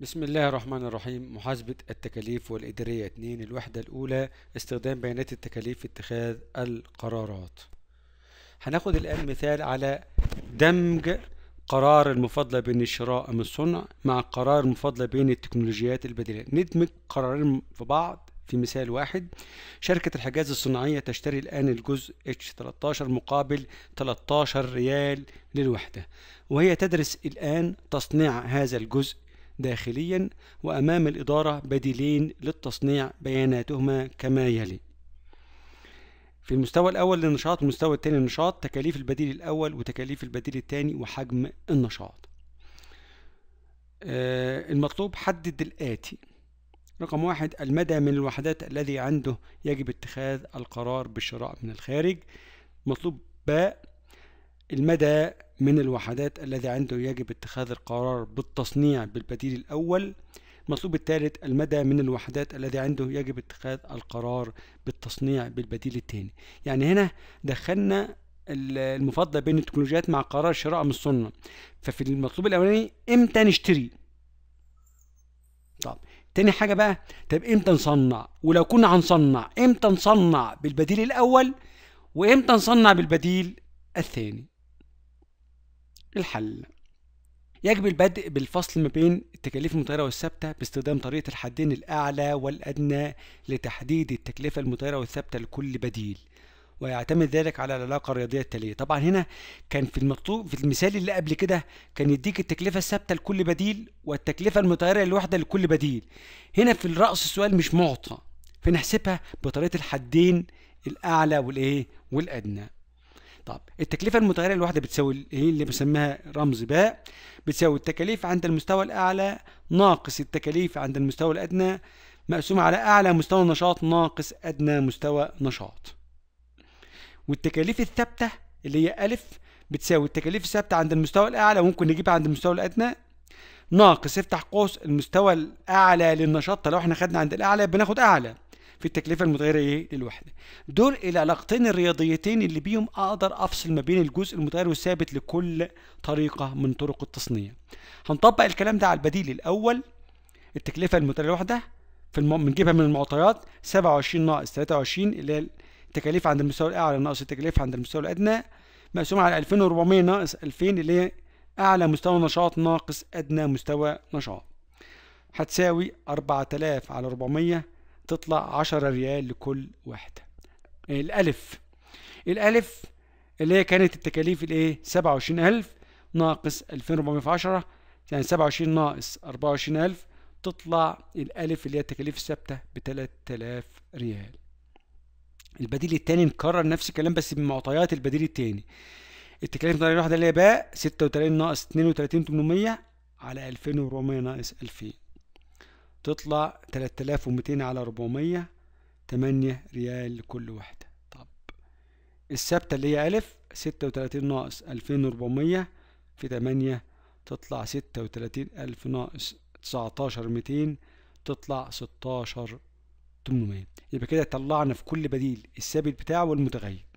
بسم الله الرحمن الرحيم محاسبة التكاليف والإدارية 2 الوحدة الأولى استخدام بيانات التكاليف في اتخاذ القرارات هناخد الآن مثال على دمج قرار المفاضلة بين الشراء أم الصنع مع قرار المفاضلة بين التكنولوجيات البديلة ندمج قرارين في بعض في مثال واحد شركة الحجاز الصناعية تشتري الآن الجزء H13 مقابل 13 ريال للوحدة وهي تدرس الآن تصنيع هذا الجزء داخليا وأمام الإدارة بديلين للتصنيع بياناتهما كما يلي في المستوى الأول للنشاط والمستوى الثاني للنشاط تكاليف البديل الأول وتكاليف البديل الثاني وحجم النشاط آه، المطلوب حدد الآتي رقم واحد المدى من الوحدات الذي عنده يجب اتخاذ القرار بالشراء من الخارج مطلوب باء المدى من الوحدات الذي عنده يجب اتخاذ القرار بالتصنيع بالبديل الأول المطلوب الثالث المدى من الوحدات الذي عنده يجب اتخاذ القرار بالتصنيع بالبديل الثاني يعني هنا دخلنا المفضلة بين التكنولوجيات مع قرار شراء من الصنة ففي المطلوب الأولاني إمتى نشتري طب تاني حاجة بقى طب إمتى نصنع ولو كنا هنصنع إمتى نصنع بالبديل الأول وإمتى نصنع بالبديل الثاني الحل يجب البدء بالفصل ما بين التكاليف المتغيرة والثابتة باستخدام طريقة الحدين الأعلى والأدنى لتحديد التكلفة المتغيرة والثابتة لكل بديل ويعتمد ذلك على العلاقة الرياضية التالية طبعا هنا كان في المطلوب في المثال اللي قبل كده كان يديك التكلفة الثابتة لكل بديل والتكلفة المتغيرة الواحدة لكل بديل هنا في الرأس السؤال مش معطى فنحسبها بطريقة الحدين الأعلى والإيه والأدنى طب التكلفة المتغيرة الواحدة بتساوي هي اللي بسميها رمز باء بتساوي التكاليف عند المستوى الأعلى ناقص التكاليف عند المستوى الأدنى مقسومة على أعلى مستوى نشاط ناقص أدنى مستوى نشاط والتكاليف الثابتة اللي هي أ بتساوي التكاليف الثابتة عند المستوى الأعلى ممكن نجيبها عند المستوى الأدنى ناقص افتح قوس المستوى الأعلى للنشاط لو احنا خدنا عند الأعلى بناخد أعلى في التكلفه المتغيره ايه للوحده دول العلاقتين الرياضيتين اللي بيهم اقدر افصل ما بين الجزء المتغير والثابت لكل طريقه من طرق التصنيع هنطبق الكلام ده على البديل الاول التكلفه المتغيره لوحدها في الم... بنجيبها من المعطيات 27 ناقص 23 اللي هي التكاليف عند المستوى الاعلى ناقص التكاليف عند المستوى الادنى مقسومه على 2400 ناقص 2000 اللي هي اعلى مستوى نشاط ناقص ادنى مستوى نشاط هتساوي 4000 على 400 تطلع 10 ريال لكل واحدة الألف الألف اللي هي كانت التكاليف الإيه 27000 ناقص 2400 في 10 يعني 27 ناقص 24000 تطلع الألف اللي هي التكاليف الثابتة ب 3000 ريال البديل التاني نكرر نفس الكلام بس بمعطيات البديل التاني التكاليف الواحده اللي هي باء 36 ناقص 32 800 على 2400 ناقص 2000 تطلع 3200 على 400 8 ريال لكل وحدة طب الثابتة اللي هي ألف 36 ناقص 2400 في 8 تطلع 36000 ناقص 19200 تطلع 16800 يبقى كده طلعنا في كل بديل الثابت بتاعه والمتغير